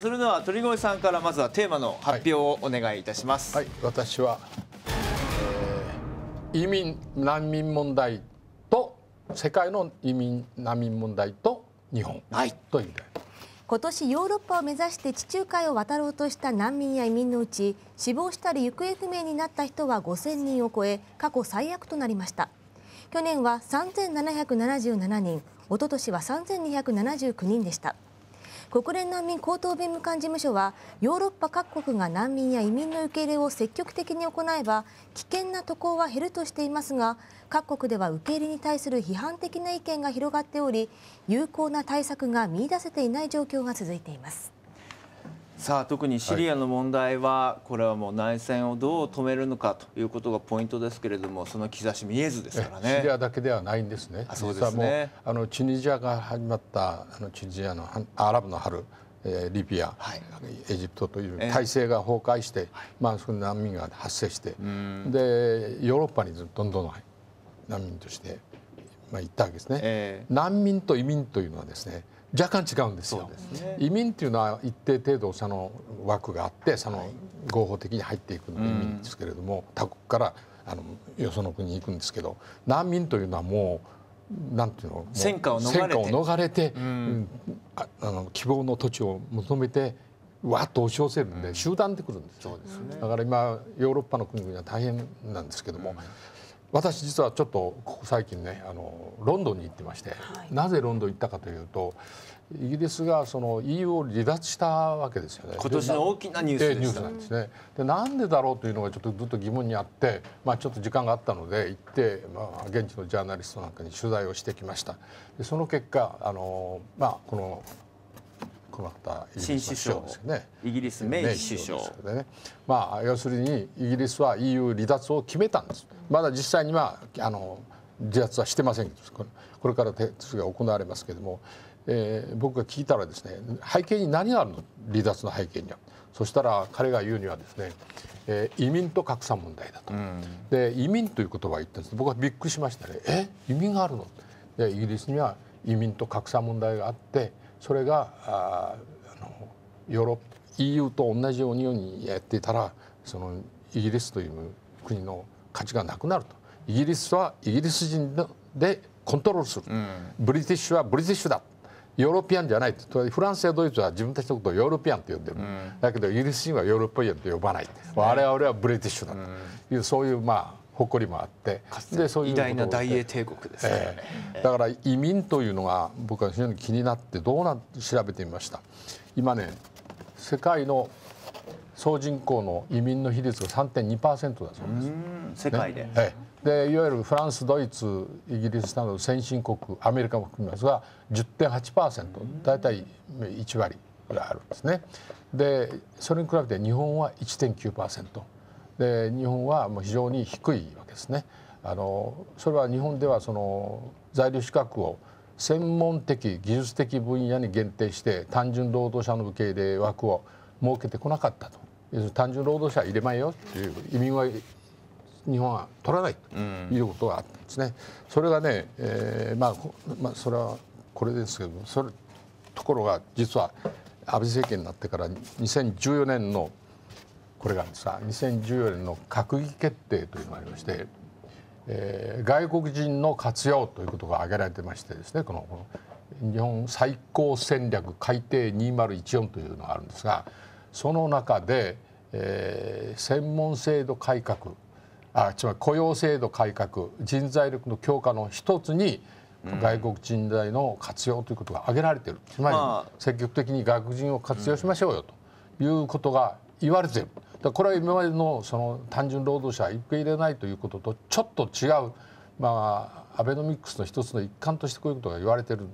それでは鳥越さんからまずはテーマの発表をお願いいたします。はい、はい、私は、えー、移民難民問題と世界の移民難民問題と日本、はい、という今年ヨーロッパを目指して地中海を渡ろうとした難民や移民のうち死亡したり行方不明になった人は5000人を超え過去最悪となりました去年は3777人一昨年は3279人でした国連難民高等弁務官事務所はヨーロッパ各国が難民や移民の受け入れを積極的に行えば危険な渡航は減るとしていますが各国では受け入れに対する批判的な意見が広がっており有効な対策が見出せていない状況が続いています。さあ特にシリアの問題は、これはもう内戦をどう止めるのかということがポイントですけれどもその兆し見えずですからねシリアだけではないんですねあそうですねあのチュニジアが始まったあのチュニジアのアラブの春えー、リビア、はい、エジプトという体制が崩壊して、えー、まあ、その難民が発生して、はい、でヨーロッパにどんどん難民として、まあ、行ったわけですね、えー、難民と移民というのはですね若干違うんですよです、ね、移民っていうのは一定程度その枠があってその合法的に入っていくので移民ですけれども、他国からあのよその国に行くんですけど難民というのはもうなんていうの戦火を逃れてあの希望の土地を求めてわっと押し寄せるんで集団でくるんです,、そうですね、だから今ヨーロッパの国々は大変なんですけども、私実はちょっとここ最近ねあのロンドンに行ってまして、はい、なぜロンドン行ったかというとイギリスがその EU を離脱したわけですよね今年の大きなニュース、ニュースなんですねでなんでだろうというのがちょっとずっと疑問にあって、まあ、ちょっと時間があったので行って、まあ、現地のジャーナリストなんかに取材をしてきましたでその結果あの、まあ、この亡くなった新首相ですよねイギリスメイ首相ですよね、まあ、要するにイギリスは EU 離脱を決めたんですまだ実際に、はあ、の離脱はしてませんけどこれから手続きが行われますけれども、えー、僕が聞いたらですね背景に何があるの離脱の背景にはそしたら彼が言うにはですね、えー、移民と格差問題だと、で移民という言葉を言ったんです僕はびっくりしましたねえ移民があるのでイギリスには移民と格差問題があってそれがあのヨーロッパ EU と同じようにやっていたらそのイギリスという国の価値がなくなるとイギリスはイギリス人でコントロールする、うん、ブリティッシュはブリティッシュだヨーロピアンじゃないフランスやドイツは自分たちのことをヨーロピアンと呼んでる、うん、だけどイギリス人はヨーロピアンと呼ばない、ね、我々はブリティッシュだという、うん、そういうまあ誇りもあってかつでそういう偉大な大英帝国です、ねえー、だから移民というのが僕は非常に気になってどうなって調べてみました今ね世界の総人口の移民の比率が3.2%だそうです世界でね、えー、でいわゆるフランスドイツイギリスなど先進国アメリカも含みますが10.8%大体1割ぐらいあるんですねでそれに比べて日本は1.9%。で日本はもう非常に低いわけですね。あのそれは日本ではその在留資格を専門的技術的分野に限定して単純労働者の受け入れ枠を設けてこなかったと要するに単純労働者は入れまいよという移民は日本は取らないということがあったんですね。それがね、えーまあ、まあそれはこれですけどそれところが実は安倍政権になってから2014年のこれがさ2014年の閣議決定というのがありまして、えー、外国人の活用ということが挙げられてましてですねこのこの日本最高戦略改定2014というのがあるんですがその中で、えー、専門制度改革あつまり雇用制度改革人材力の強化の一つに外国人材の活用ということが挙げられているつまり積極的に外国人を活用しましょうよということが言われている。だこれは今までのその単純労働者受け入れないということとちょっと違う、まあ、アベノミクスの一つの一環としてこういうことが言われてるん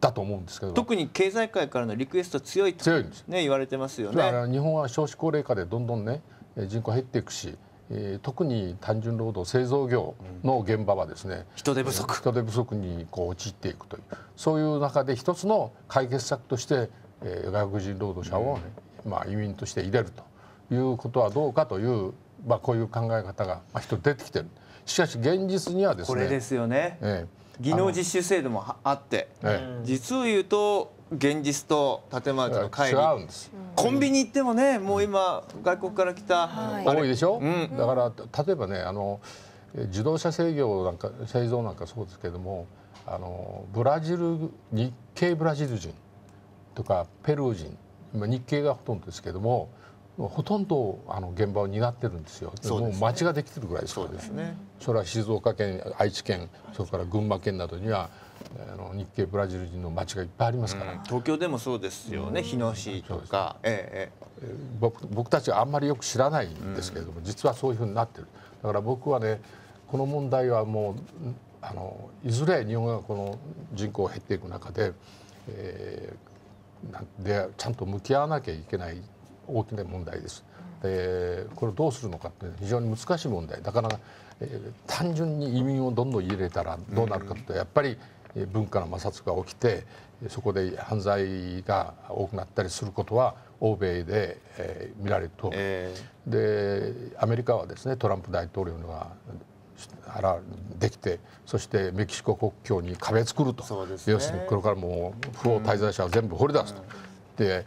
だと思うんですけど特に経済界からのリクエスト強いと、強いんですね言われてますよね。日本は少子高齢化でどんどんね人口減っていくしえ特に単純労働製造業の現場はですね、うん、人手不足人手不足にこう陥っていくというそういう中で一つの解決策として、え外国人労働者を、ね、まあ、移民として入れるということはどうかという、まあ、こういう考え方が、まあ、人出てきてるしかし現実にはですねこれですよね、ええ、技能実習制度もあって、ええ、実を言うと現実と建前との乖離違うんですコンビニ行ってもねもう今外国から来た、はい、多いでしょ、うん、だから例えばねあの自動車制御なんか製造なんかそうですけどもあのブラジル日系ブラジル人とかペルー人、まあ、日系がほとんどですけどもほとんどあの現場を担ってるんですよそうです、ね、もう町ができてるぐらいですからねそねそれは静岡県愛知県それから群馬県などにはあの日系ブラジル人の町がいっぱいありますから、うん、東京でもそうですよね、うん、日野市とか、えええ、僕僕たちはあんまりよく知らないんですけれども、うん、実はそういうふうになってるだから僕はねこの問題はもうあのいずれ日本がこの人口が減っていく中で、えー、でちゃんと向き合わなきゃいけない大きな問題です。でこれどうするのかって非常に難しい問題だから、えー、単純に移民をどんどん入れたらどうなるかってやっぱり文化の摩擦が起きてそこで犯罪が多くなったりすることは欧米で、えー、見られると、えー、でアメリカはですねトランプ大統領は。らできてそしてメキシコ国境に壁作ると、ね、要するにこれからもう不法滞在者を全部掘り出すと。うん、で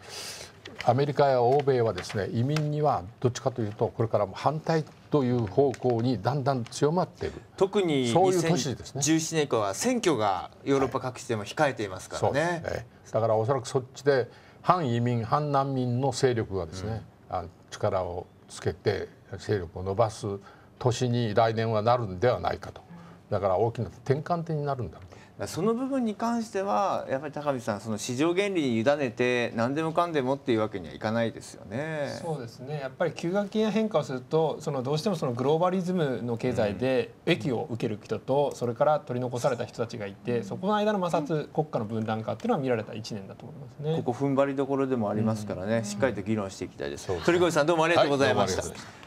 アメリカや欧米はですね移民にはどっちかというとこれからも反対という方向にだんだん強まっている特にそういう年ですね17年以降は選挙がヨーロッパ各地でも控えていますからねはい、ねだからおそらくそっちで反移民反難民の勢力がですね、うん、力をつけて勢力を伸ばす年に来年はなるんではないかとだから大きな転換点になるんだろうその部分に関してはやっぱり高見さんその市場原理に委ねて何でもかんでもっていうわけにはいかないですよね。そうですねやっぱり急激な変化をするとそのどうしてもそのグローバリズムの経済で益を受ける人とそれから取り残された人たちがいてそこの間の摩擦国家の分断化っていうのは見られた1年だと思いますね。ここ踏ん張りどころでもありますからね、しっかりと議論していきたいです。鳥越さんどうもありがとうございました。はい